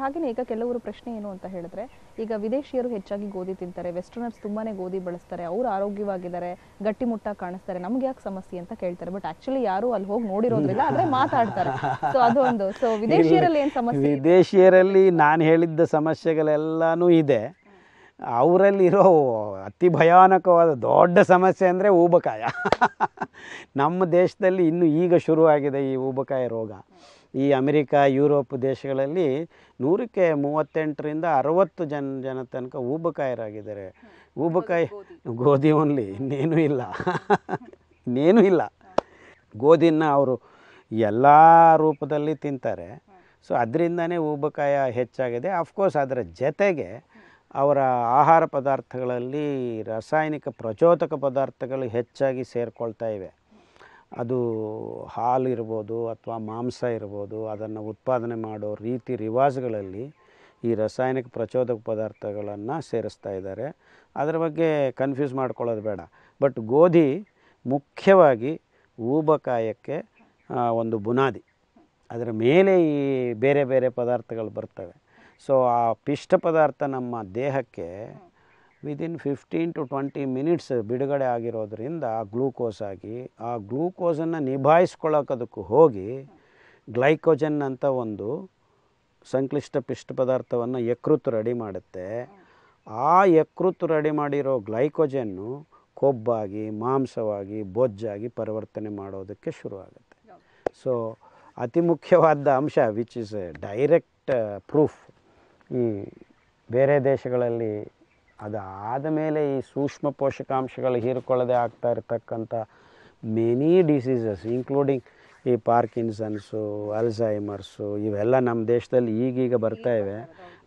sir ಈಗ ಕೆಲವರು ಪ್ರಶ್ನೆ ಏನು ಅಂತ ಹೇಳಿದ್ರೆ ಈಗ ವಿದೇಶಿಯರು ಹೆಚ್ಚಾಗಿ ಗೋಧಿ ತಿಂತಾರೆ ವೆಸ್ಟರ್ನರ್ಸ್ ತುಂಬಾನೇ ಗೋಧಿ ಬಳಸ್ತಾರೆ ಅವರು ಆರೋಗ್ಯವಾಗಿದ್ದಾರೆ ಗಟ್ಟಿಮುಟ್ಟಾಗಿ ಕಾಣಿಸ್ತಾರೆ ನಮ್ಗೆ ಯಾಕೆ ಸಮಸ್ಯೆ ಅಂತ ಕೇಳ್ತಾರೆ ಬಟ್ ಆಕ್ಚುಲಿ ಯಾರು ಅಲ್ಲಿ ಹೋಗಿ ನೋಡಿರೋದ್ರಿಂದ ಆದ್ರೆ ಮಾತಾಡ್ತಾರೆ ಸೊ ಅದೊಂದು ಸೊ ವಿದೇಶಿಯರಲ್ಲಿ ಏನ್ ಸಮಸ್ಯೆ ವಿದೇಶಿಯರಲ್ಲಿ ನಾನು ಹೇಳಿದ್ದ ಸಮಸ್ಯೆಗಳೆಲ್ಲಾನು ಇದೆ ಅವರಲ್ಲಿರೋ ಅತಿ ಭಯಾನಕವಾದ ದೊಡ್ಡ ಸಮಸ್ಯೆ ಅಂದರೆ ಊಬಕಾಯ ನಮ್ಮ ದೇಶದಲ್ಲಿ ಇನ್ನು ಈಗ ಶುರುವಾಗಿದೆ ಈ ಊಬಕಾಯ ರೋಗ ಈ ಅಮೆರಿಕ ಯುರೋಪ್ ದೇಶಗಳಲ್ಲಿ ನೂರಕ್ಕೆ ಮೂವತ್ತೆಂಟರಿಂದ ಅರವತ್ತು ಜನ ಜನ ತನಕ ಊಬಕಾಯರಾಗಿದ್ದಾರೆ ಊಬಕಾಯಿ ಗೋಧಿ ಓನ್ಲಿ ಇನ್ನೇನೂ ಇಲ್ಲ ಇನ್ನೇನೂ ಇಲ್ಲ ಗೋಧಿನ ಅವರು ಎಲ್ಲ ರೂಪದಲ್ಲಿ ತಿಂತಾರೆ ಸೊ ಅದರಿಂದನೇ ಊಬಕಾಯ ಹೆಚ್ಚಾಗಿದೆ ಆಫ್ಕೋರ್ಸ್ ಅದರ ಜೊತೆಗೆ ಅವರ ಆಹಾರ ಪದಾರ್ಥಗಳಲ್ಲಿ ರಾಸಾಯನಿಕ ಪ್ರಚೋದಕ ಪದಾರ್ಥಗಳು ಹೆಚ್ಚಾಗಿ ಸೇರಿಕೊಳ್ತಾ ಇವೆ ಅದು ಹಾಲು ಇರ್ಬೋದು ಅಥವಾ ಮಾಂಸ ಇರ್ಬೋದು ಅದನ್ನು ಉತ್ಪಾದನೆ ಮಾಡೋ ರೀತಿ ರಿವಾಜ್ಗಳಲ್ಲಿ ಈ ರಾಸಾಯನಿಕ ಪ್ರಚೋದಕ ಪದಾರ್ಥಗಳನ್ನು ಸೇರಿಸ್ತಾ ಇದ್ದಾರೆ ಅದರ ಬಗ್ಗೆ ಕನ್ಫ್ಯೂಸ್ ಮಾಡ್ಕೊಳ್ಳೋದು ಬೇಡ ಬಟ್ ಗೋಧಿ ಮುಖ್ಯವಾಗಿ ಊಬಕಾಯಕ್ಕೆ ಒಂದು ಬುನಾದಿ ಅದರ ಮೇಲೆ ಈ ಬೇರೆ ಬೇರೆ ಪದಾರ್ಥಗಳು ಬರ್ತವೆ ಸೊ ಆ ಪಿಷ್ಟ ಪದಾರ್ಥ ನಮ್ಮ ದೇಹಕ್ಕೆ within fifteen to twenty minutes ಬಿಡುಗಡೆ ಆಗಿರೋದ್ರಿಂದ ಗ್ಲೂಕೋಸ್ ಆಗಿ ಆ ಗ್ಲೂಕೋಸನ್ನು ನಿಭಾಯಿಸ್ಕೊಳ್ಳೋಕ್ಕದಕ್ಕೂ ಹೋಗಿ ಗ್ಲೈಕೋಜನ್ ಅಂತ ಒಂದು ಸಂಕ್ಲಿಷ್ಟ ಪಿಷ್ಟ ಪದಾರ್ಥವನ್ನು ಯಕೃತ್ತು ರೆಡಿ ಮಾಡುತ್ತೆ ಆ ಯಕೃತ್ತು ರೆಡಿ ಮಾಡಿರೋ ಗ್ಲೈಕೋಜನ್ನು ಕೊಬ್ಬಾಗಿ ಮಾಂಸವಾಗಿ ಬೊಜ್ಜಾಗಿ ಪರಿವರ್ತನೆ ಮಾಡೋದಕ್ಕೆ ಶುರುವಾಗುತ್ತೆ ಸೊ ಅತಿ ಮುಖ್ಯವಾದ ಅಂಶ ವಿಚ್ ಇಸ್ ಡೈರೆಕ್ಟ್ ಪ್ರೂಫ್ ಈ ಬೇರೆ ದೇಶಗಳಲ್ಲಿ ಅದು ಆದ ಮೇಲೆ ಈ ಸೂಕ್ಷ್ಮ ಪೋಷಕಾಂಶಗಳು ಹೀರಿಕೊಳ್ಳದೆ ಆಗ್ತಾ ಇರತಕ್ಕಂಥ ಮೆನಿ ಡಿಸೀಸಸ್ ಇನ್ಕ್ಲೂಡಿಂಗ್ ಈ ಪಾರ್ಕಿನ್ಸನ್ಸು ಅಲ್ಝೈಮರ್ಸು ಇವೆಲ್ಲ ನಮ್ಮ ದೇಶದಲ್ಲಿ ಈಗೀಗ ಬರ್ತಾ ಇವೆ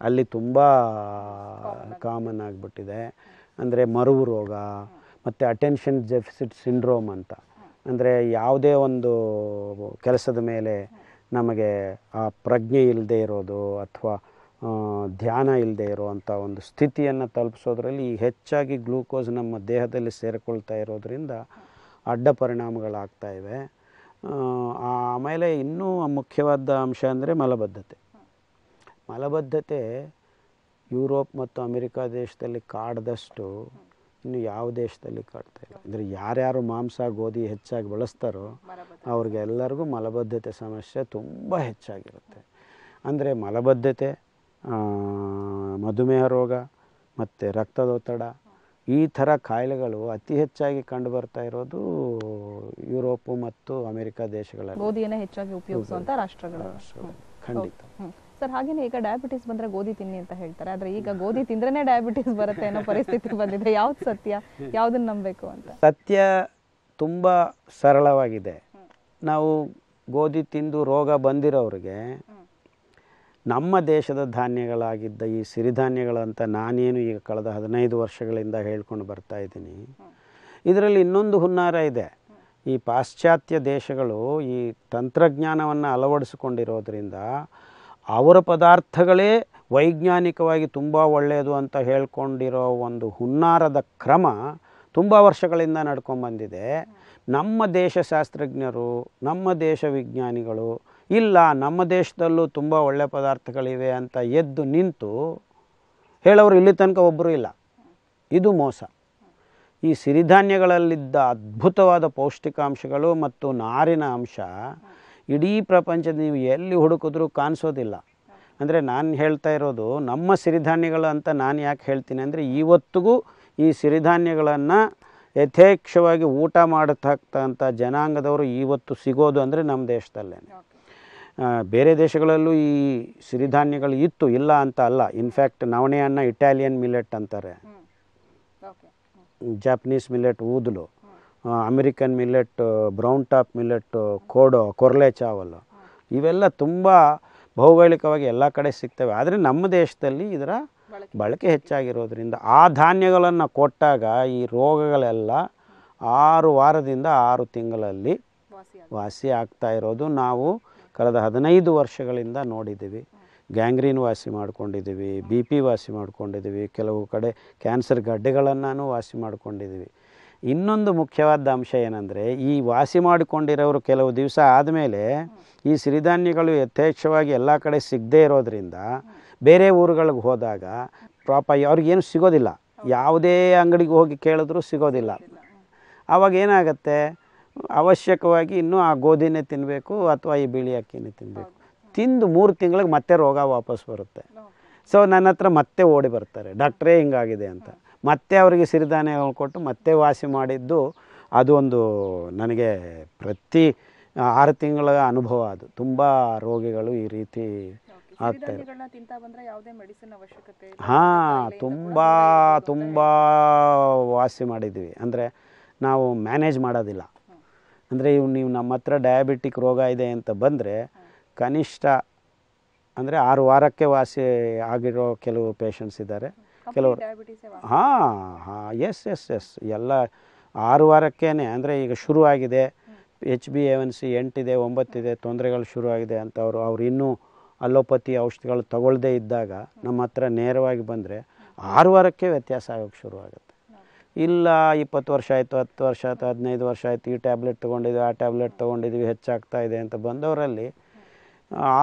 ಅಲ್ಲಿ ತುಂಬ ಕಾಮನ್ ಆಗಿಬಿಟ್ಟಿದೆ ಅಂದರೆ ಮರುವು ರೋಗ ಮತ್ತು ಅಟೆನ್ಷನ್ ಡೆಫಿಸಿಟ್ ಸಿಂಡ್ರೋಮ್ ಅಂತ ಅಂದರೆ ಯಾವುದೇ ಒಂದು ಕೆಲಸದ ಮೇಲೆ ನಮಗೆ ಆ ಪ್ರಜ್ಞೆ ಇಲ್ಲದೆ ಇರೋದು ಅಥವಾ ಧ್ಯಾನ ಇಲ್ಲದೆ ಇರುವಂಥ ಒಂದು ಸ್ಥಿತಿಯನ್ನು ತಲುಪಿಸೋದ್ರಲ್ಲಿ ಹೆಚ್ಚಾಗಿ ಗ್ಲೂಕೋಸ್ ನಮ್ಮ ದೇಹದಲ್ಲಿ ಸೇರಿಕೊಳ್ತಾ ಇರೋದರಿಂದ ಅಡ್ಡ ಪರಿಣಾಮಗಳಾಗ್ತಾ ಇವೆ ಆಮೇಲೆ ಇನ್ನೂ ಮುಖ್ಯವಾದ ಅಂಶ ಅಂದರೆ ಮಲಬದ್ಧತೆ ಮಲಬದ್ಧತೆ ಯುರೋಪ್ ಮತ್ತು ಅಮೆರಿಕ ದೇಶದಲ್ಲಿ ಕಾಡದಷ್ಟು ಇನ್ನು ಯಾವ ದೇಶದಲ್ಲಿ ಕಾಡ್ತಾ ಇಲ್ಲ ಅಂದರೆ ಯಾರ್ಯಾರು ಮಾಂಸ ಗೋಧಿ ಹೆಚ್ಚಾಗಿ ಬಳಸ್ತಾರೋ ಅವ್ರಿಗೆಲ್ಲರಿಗೂ ಮಲಬದ್ಧತೆ ಸಮಸ್ಯೆ ತುಂಬ ಹೆಚ್ಚಾಗಿರುತ್ತೆ ಅಂದರೆ ಮಲಬದ್ಧತೆ ಮಧುಮೇಹ ರೋಗ ಮತ್ತು ರಕ್ತದೊತ್ತಡ ಈ ಥರ ಕಾಯಿಲೆಗಳು ಅತಿ ಹೆಚ್ಚಾಗಿ ಕಂಡು ಬರ್ತಾ ಇರೋದು ಯುರೋಪ್ ಮತ್ತು ಅಮೆರಿಕ ದೇಶಗಳಲ್ಲಿ ಗೋಧಿಯನ್ನು ಹೆಚ್ಚಾಗಿ ಉಪಯೋಗಿಸುವಂಥ ರಾಷ್ಟ್ರಗಳು ಖಂಡಿತ ಸರ್ ಹಾಗೇನೆ ಈಗ ಡಯಾಬಿಟಿಸ್ ಬಂದ್ರೆ ಗೋಧಿ ತಿನ್ನಿ ಅಂತ ಹೇಳ್ತಾರೆ ಆದ್ರೆ ಈಗ ಗೋಧಿ ತಿಂದ್ರೇ ಡಯಾಬಿಟಿಸ್ ಬರುತ್ತೆ ಅನ್ನೋ ಪರಿಸ್ಥಿತಿ ಬಂದಿದೆ ಯಾವ್ದು ಸತ್ಯ ಯಾವ್ದನ್ನ ನಂಬಬೇಕು ಅಂತ ಸತ್ಯ ತುಂಬಾ ಸರಳವಾಗಿದೆ ನಾವು ಗೋಧಿ ತಿಂದು ರೋಗ ಬಂದಿರೋರಿಗೆ ನಮ್ಮ ದೇಶದ ಧಾನ್ಯಗಳಾಗಿದ್ದ ಈ ಸಿರಿಧಾನ್ಯಗಳಂತ ನಾನೇನು ಈಗ ಕಳೆದ ಹದಿನೈದು ವರ್ಷಗಳಿಂದ ಹೇಳ್ಕೊಂಡು ಬರ್ತಾ ಇದ್ದೀನಿ ಇದರಲ್ಲಿ ಇನ್ನೊಂದು ಹುನ್ನಾರ ಇದೆ ಈ ಪಾಶ್ಚಾತ್ಯ ದೇಶಗಳು ಈ ತಂತ್ರಜ್ಞಾನವನ್ನು ಅಳವಡಿಸಿಕೊಂಡಿರೋದ್ರಿಂದ ಅವರ ಪದಾರ್ಥಗಳೇ ವೈಜ್ಞಾನಿಕವಾಗಿ ತುಂಬ ಒಳ್ಳೆಯದು ಅಂತ ಹೇಳ್ಕೊಂಡಿರೋ ಒಂದು ಹುನ್ನಾರದ ಕ್ರಮ ತುಂಬ ವರ್ಷಗಳಿಂದ ಬಂದಿದೆ ನಮ್ಮ ದೇಶ ಶಾಸ್ತ್ರಜ್ಞರು ನಮ್ಮ ದೇಶ ವಿಜ್ಞಾನಿಗಳು ಇಲ್ಲ ನಮ್ಮ ದೇಶದಲ್ಲೂ ತುಂಬ ಒಳ್ಳೆಯ ಪದಾರ್ಥಗಳಿವೆ ಅಂತ ಎದ್ದು ನಿಂತು ಹೇಳೋರು ಇಲ್ಲಿ ತನಕ ಒಬ್ಬರು ಇಲ್ಲ ಇದು ಮೋಸ ಈ ಸಿರಿಧಾನ್ಯಗಳಲ್ಲಿದ್ದ ಅದ್ಭುತವಾದ ಪೌಷ್ಟಿಕಾಂಶಗಳು ಮತ್ತು ನಾರಿನ ಅಂಶ ಇಡೀ ಪ್ರಪಂಚ ನೀವು ಎಲ್ಲಿ ಹುಡುಕಿದ್ರೂ ಕಾಣಿಸೋದಿಲ್ಲ ಅಂದರೆ ನಾನು ಹೇಳ್ತಾ ಇರೋದು ನಮ್ಮ ಸಿರಿಧಾನ್ಯಗಳು ಅಂತ ನಾನು ಯಾಕೆ ಹೇಳ್ತೀನಿ ಅಂದರೆ ಇವತ್ತಿಗೂ ಈ ಸಿರಿಧಾನ್ಯಗಳನ್ನು ಯಥೇಕ್ಷವಾಗಿ ಊಟ ಮಾಡತಕ್ಕಂಥ ಜನಾಂಗದವರು ಇವತ್ತು ಸಿಗೋದು ಅಂದರೆ ನಮ್ಮ ದೇಶದಲ್ಲೇ ಬೇರೆ ದೇಶಗಳಲ್ಲೂ ಈ ಸಿರಿಧಾನ್ಯಗಳು ಇತ್ತು ಇಲ್ಲ ಅಂತ ಅಲ್ಲ ಇನ್ಫ್ಯಾಕ್ಟ್ ನವಣೆಯನ್ನು ಇಟಾಲಿಯನ್ ಮಿಲೆಟ್ ಅಂತಾರೆ ಜಾಪನೀಸ್ ಮಿಲೆಟ್ ಊದಲು American millet brown top millet ಕೋಡೋ ಕೊರ್ಲೆ ಚಾವಲು ಇವೆಲ್ಲ ತುಂಬ ಭೌಗೋಳಿಕವಾಗಿ ಎಲ್ಲ ಕಡೆ ಸಿಗ್ತವೆ ಆದರೆ ನಮ್ಮ ದೇಶದಲ್ಲಿ ಇದರ ಬಳಕೆ ಹೆಚ್ಚಾಗಿರೋದ್ರಿಂದ ಆ ಧಾನ್ಯಗಳನ್ನು ಕೊಟ್ಟಾಗ ಈ ರೋಗಗಳೆಲ್ಲ ಆರು ವಾರದಿಂದ ಆರು ತಿಂಗಳಲ್ಲಿ ವಾಸಿ ಆಗ್ತಾ ಇರೋದು ನಾವು ಕಳೆದ ಹದಿನೈದು ವರ್ಷಗಳಿಂದ ನೋಡಿದ್ದೀವಿ ಗ್ಯಾಂಗ್ರೀನ್ ವಾಸಿ ಮಾಡ್ಕೊಂಡಿದ್ದೀವಿ ಬಿ ಪಿ ವಾಸಿ ಮಾಡ್ಕೊಂಡಿದ್ದೀವಿ ಕೆಲವು ಕಡೆ ಕ್ಯಾನ್ಸರ್ ಗಡ್ಡೆಗಳನ್ನು ವಾಸಿ ಮಾಡ್ಕೊಂಡಿದ್ದೀವಿ ಇನ್ನೊಂದು ಮುಖ್ಯವಾದ ಅಂಶ ಏನಂದರೆ ಈ ವಾಸಿ ಮಾಡಿಕೊಂಡಿರೋರು ಕೆಲವು ದಿವಸ ಆದಮೇಲೆ ಈ ಸಿರಿಧಾನ್ಯಗಳು ಯಥೇಚ್ಛವಾಗಿ ಎಲ್ಲ ಕಡೆ ಸಿಗದೇ ಇರೋದರಿಂದ ಬೇರೆ ಊರುಗಳಿಗೆ ಹೋದಾಗ ಪ್ರಾಪ ಅವ್ರಿಗೇನು ಸಿಗೋದಿಲ್ಲ ಯಾವುದೇ ಅಂಗಡಿಗೆ ಹೋಗಿ ಕೇಳಿದ್ರೂ ಸಿಗೋದಿಲ್ಲ ಆವಾಗ ಏನಾಗುತ್ತೆ ಅವಶ್ಯಕವಾಗಿ ಇನ್ನೂ ಆ ಗೋಧಿನೇ ತಿನ್ನಬೇಕು ಅಥವಾ ಈ ಬಿಳಿ ಅಕ್ಕಿನೇ ತಿನ್ನಬೇಕು ತಿಂದು ಮೂರು ತಿಂಗಳಿಗೆ ಮತ್ತೆ ರೋಗ ವಾಪಸ್ ಬರುತ್ತೆ ಸೊ ನನ್ನ ಹತ್ರ ಮತ್ತೆ ಓಡಿ ಬರ್ತಾರೆ ಡಾಕ್ಟ್ರೇ ಹಿಂಗಾಗಿದೆ ಅಂತ ಮತ್ತೆ ಅವರಿಗೆ ಸಿರಿಧಾನ್ಯಗಳು ಕೊಟ್ಟು ಮತ್ತೆ ವಾಸಿ ಮಾಡಿದ್ದು ಅದು ಒಂದು ನನಗೆ ಪ್ರತಿ ಆರು ತಿಂಗಳ ಅನುಭವ ಅದು ತುಂಬ ರೋಗಿಗಳು ಈ ರೀತಿ ಆಗ್ತಾರೆ ಹಾಂ ತುಂಬ ತುಂಬ ವಾಸಿ ಮಾಡಿದ್ದೀವಿ ಅಂದರೆ ನಾವು ಮ್ಯಾನೇಜ್ ಮಾಡೋದಿಲ್ಲ ಅಂದರೆ ಇವು ನೀವು ನಮ್ಮ ಹತ್ರ ಡಯಾಬಿಟಿಕ್ ರೋಗ ಇದೆ ಅಂತ ಬಂದರೆ ಕನಿಷ್ಠ ಅಂದರೆ ಆರು ವಾರಕ್ಕೆ ವಾಸಿ ಆಗಿರೋ ಕೆಲವು ಪೇಷಂಟ್ಸ್ ಇದ್ದಾರೆ ಕೆಲವರು ಹಾಂ ಹಾಂ ಎಸ್ ಎಸ್ ಎಸ್ ಎಲ್ಲ ಆರು ವಾರಕ್ಕೇ ಅಂದರೆ ಈಗ ಶುರುವಾಗಿದೆ H B A one C ಎಂಟಿದೆ ಒಂಬತ್ತಿದೆ ತೊಂದರೆಗಳು ಶುರುವಾಗಿದೆ ಅಂತ ಅವರು ಅವ್ರು ಇನ್ನೂ ಅಲೋಪತಿ ಔಷಧಿಗಳು ತಗೊಳ್ಳದೇ ಇದ್ದಾಗ ನಮ್ಮ ಹತ್ರ ನೇರವಾಗಿ ಬಂದರೆ ಆರು ವಾರಕ್ಕೆ ವ್ಯತ್ಯಾಸ ಆಗೋಕ್ಕೆ ಶುರುವಾಗುತ್ತೆ ಇಲ್ಲ ಇಪ್ಪತ್ತು ವರ್ಷ ಆಯಿತು ಹತ್ತು ವರ್ಷ ಆಯಿತು ಹದಿನೈದು ವರ್ಷ ಆಯಿತು ಈ ಟ್ಯಾಬ್ಲೆಟ್ ತೊಗೊಂಡಿದ್ವಿ ಆ ಟ್ಯಾಬ್ಲೆಟ್ ತೊಗೊಂಡಿದ್ವಿ ಹೆಚ್ಚಾಗ್ತಾ ಇದೆ ಅಂತ ಬಂದವರಲ್ಲಿ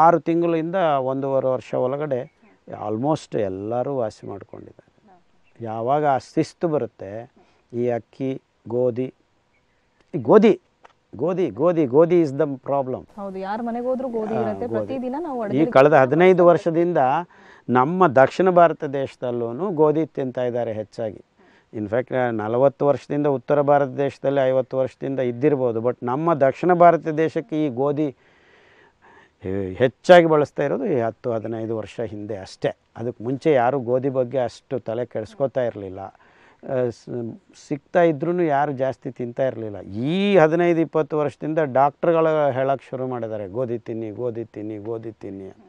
ಆರು ತಿಂಗಳಿಂದ ಒಂದೂವರೆ ವರ್ಷ ಒಳಗಡೆ ಆಲ್ಮೋಸ್ಟ್ ಎಲ್ಲರೂ ವಾಸಿ ಮಾಡ್ಕೊಂಡಿದ್ದಾರೆ ಯಾವಾಗ ಆ ಶಿಸ್ತು ಬರುತ್ತೆ ಈ ಅಕ್ಕಿ ಗೋಧಿ ಗೋಧಿ ಗೋಧಿ ಗೋಧಿ ಗೋಧಿ ಇಸ್ ದ ಪ್ರಾಬ್ಲಮ್ ಈ ಕಳೆದ ಹದಿನೈದು ವರ್ಷದಿಂದ ನಮ್ಮ ದಕ್ಷಿಣ ಭಾರತ ದೇಶದಲ್ಲೂ ಗೋಧಿ ತಿಂತಾ ಇದ್ದಾರೆ ಹೆಚ್ಚಾಗಿ ಇನ್ಫ್ಯಾಕ್ಟ್ ನಲವತ್ತು ವರ್ಷದಿಂದ ಉತ್ತರ ಭಾರತ ದೇಶದಲ್ಲಿ ಐವತ್ತು ವರ್ಷದಿಂದ ಇದ್ದಿರ್ಬೋದು ಬಟ್ ನಮ್ಮ ದಕ್ಷಿಣ ಭಾರತ ದೇಶಕ್ಕೆ ಈ ಗೋಧಿ ಹೆಚ್ಚಾಗಿ ಬಳಸ್ತಾ ಇರೋದು ಈ ಹತ್ತು ಹದಿನೈದು ವರ್ಷ ಹಿಂದೆ ಅಷ್ಟೇ ಅದಕ್ಕೆ ಮುಂಚೆ ಯಾರೂ ಗೋಧಿ ಬಗ್ಗೆ ಅಷ್ಟು ತಲೆ ಕೆಡಿಸ್ಕೋತಾ ಇರಲಿಲ್ಲ ಸಿಗ್ತಾ ಇದ್ರೂ ಯಾರು ಜಾಸ್ತಿ ತಿಂತಾ ಇರಲಿಲ್ಲ ಈ ಹದಿನೈದು ಇಪ್ಪತ್ತು ವರ್ಷದಿಂದ ಡಾಕ್ಟ್ರುಗಳು ಹೇಳೋಕ್ಕೆ ಶುರು ಮಾಡಿದ್ದಾರೆ ಗೋಧಿ ತಿನ್ನಿ ಗೋಧಿ ತಿನ್ನಿ ಗೋಧಿ ತಿನ್ನಿ ಅಂತ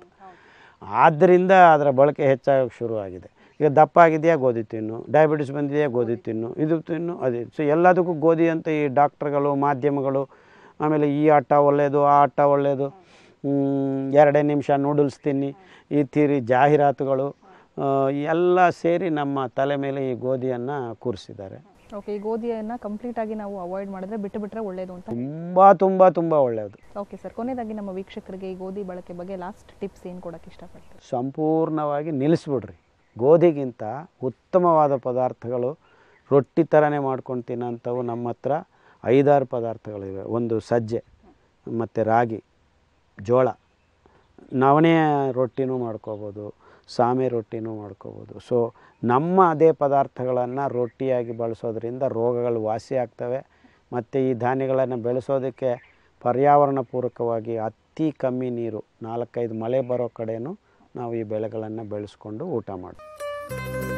ಆದ್ದರಿಂದ ಅದರ ಬಳಕೆ ಹೆಚ್ಚಾಗೋಕ್ಕೆ ಶುರುವಾಗಿದೆ ಈಗ ದಪ್ಪ ಆಗಿದೆಯಾ ಗೋಧಿ ತಿನ್ನು ಡಯಾಬಿಟಿಸ್ ಬಂದಿದೆಯಾ ಗೋಧಿ ತಿನ್ನು ಇದು ತಿನ್ನು ಅದೇ ಸೊ ಎಲ್ಲದಕ್ಕೂ ಗೋಧಿ ಅಂತ ಈ ಡಾಕ್ಟ್ರುಗಳು ಮಾಧ್ಯಮಗಳು ಆಮೇಲೆ ಈ ಆಟ ಒಳ್ಳೆಯದು ಆ ಆಟ ಒಳ್ಳೆಯದು ಎರಡೇ ನಿಮಿಷ ನೂಡಲ್ಸ್ ತಿನ್ನಿ ಈ ತೀರಿ ಜಾಹೀರಾತುಗಳು ಎಲ್ಲ ಸೇರಿ ನಮ್ಮ ತಲೆ ಮೇಲೆ ಈ ಗೋಧಿಯನ್ನು ಕೂರಿಸಿದ್ದಾರೆ ಓಕೆ ಈ ಗೋಧಿಯನ್ನು ಕಂಪ್ಲೀಟ್ ಆಗಿ ನಾವು ಅವಾಯ್ಡ್ ಮಾಡಿದ್ರೆ ಬಿಟ್ಟು ಬಿಟ್ಟರೆ ಒಳ್ಳೆಯದು ಅಂತ ತುಂಬ ತುಂಬ ತುಂಬ ಒಳ್ಳೆಯದು ಓಕೆ ಸರ್ ಕೊನೆಯದಾಗಿ ನಮ್ಮ ವೀಕ್ಷಕರಿಗೆ ಈ ಗೋಧಿ ಬಳಕೆ ಬಗ್ಗೆ ಲಾಸ್ಟ್ ಟಿಪ್ಸ್ ಏನು ಕೊಡೋಕ್ಕೆ ಇಷ್ಟಪಡ್ತೀವಿ ಸಂಪೂರ್ಣವಾಗಿ ನಿಲ್ಲಿಸ್ಬಿಡ್ರಿ ಗೋಧಿಗಿಂತ ಉತ್ತಮವಾದ ಪದಾರ್ಥಗಳು ರೊಟ್ಟಿ ಥರನೇ ಮಾಡ್ಕೊಂಡು ತಿನ್ನೋಂಥವು ನಮ್ಮ ಹತ್ರ ಐದಾರು ಪದಾರ್ಥಗಳಿವೆ ಒಂದು ಸಜ್ಜೆ ಮತ್ತು ರಾಗಿ ಜೋಳ ನವಣೆ ರೊಟ್ಟಿನೂ ಮಾಡ್ಕೋಬೋದು ಸಾಮೆ ರೊಟ್ಟಿನೂ ಮಾಡ್ಕೋಬೋದು ಸೊ ನಮ್ಮ ಅದೇ ಪದಾರ್ಥಗಳನ್ನು ರೊಟ್ಟಿಯಾಗಿ ಬಳಸೋದ್ರಿಂದ ರೋಗಗಳು ವಾಸಿ ಆಗ್ತವೆ ಮತ್ತು ಈ ಧಾನ್ಯಗಳನ್ನು ಬೆಳೆಸೋದಕ್ಕೆ ಪರ್ಯಾವರಣ ಪೂರಕವಾಗಿ ಅತಿ ಕಮ್ಮಿ ನೀರು ನಾಲ್ಕೈದು ಮಳೆ ಬರೋ ಕಡೆಯೂ ನಾವು ಈ ಬೆಳೆಗಳನ್ನು ಬೆಳೆಸ್ಕೊಂಡು ಊಟ ಮಾಡ್ತೀವಿ